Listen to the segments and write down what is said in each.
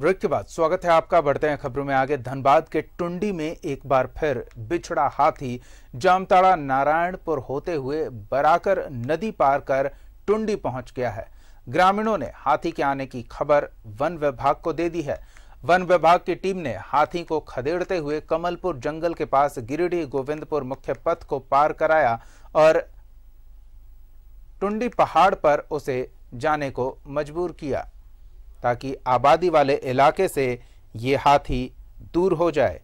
break के बाद स्वागत है आपका बढ़ते हैं खबरों में आगे धनबाद के टुंडी में एक बार फिर बिछड़ा हाथी जामताड़ा नारायणपुर होते हुए बराकर नदी पार कर टुंडी पहुंच गया है ग्रामीणों ने हाथी के आने की खबर वन विभाग को दे दी है वन विभाग की टीम ने हाथी को खदेड़ते हुए कमलपुर जंगल के पास गिरिडीह गोविंदपुर मुख्य पथ को पार कराया और टुंडी पहाड़ पर उसे जाने को मजबूर किया ताकि आबादी वाले इलाके से ये हाथी दूर हो जाए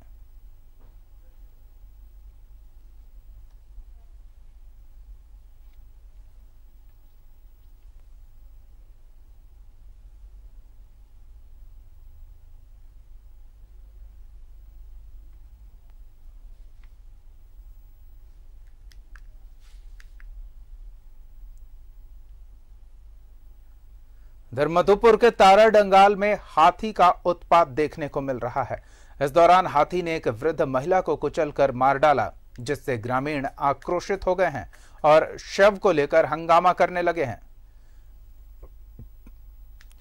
धर्मधुपुर के तारा डंगाल में हाथी का उत्पात देखने को मिल रहा है इस दौरान हाथी ने एक वृद्ध महिला को कुचलकर मार डाला जिससे ग्रामीण आक्रोशित हो गए हैं और शव को लेकर हंगामा करने लगे हैं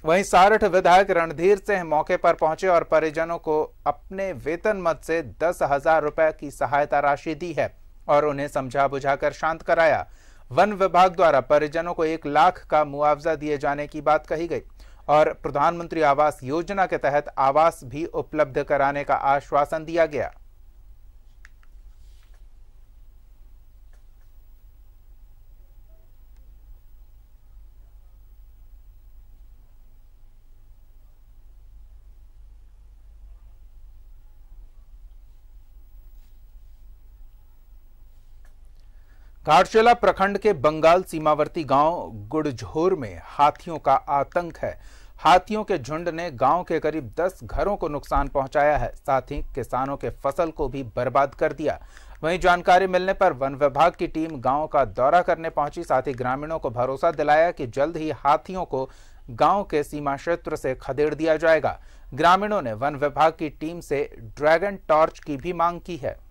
वहीं सारठ विधायक रणधीर सिंह मौके पर पहुंचे और परिजनों को अपने वेतन मत से दस हजार रुपए की सहायता राशि दी है और उन्हें समझा बुझाकर शांत कराया वन विभाग द्वारा परिजनों को एक लाख का मुआवजा दिए जाने की बात कही गई और प्रधानमंत्री आवास योजना के तहत आवास भी उपलब्ध कराने का आश्वासन दिया गया काटशेला प्रखंड के बंगाल सीमावर्ती गांव गुड़झोर में हाथियों का आतंक है हाथियों के झुंड ने गांव के करीब 10 घरों को नुकसान पहुंचाया है साथ ही किसानों के फसल को भी बर्बाद कर दिया वहीं जानकारी मिलने पर वन विभाग की टीम गांव का दौरा करने पहुंची साथ ही ग्रामीणों को भरोसा दिलाया कि जल्द ही हाथियों को गांव के सीमा क्षेत्र से खदेड़ दिया जाएगा ग्रामीणों ने वन विभाग की टीम से ड्रैगन टॉर्च की भी मांग की है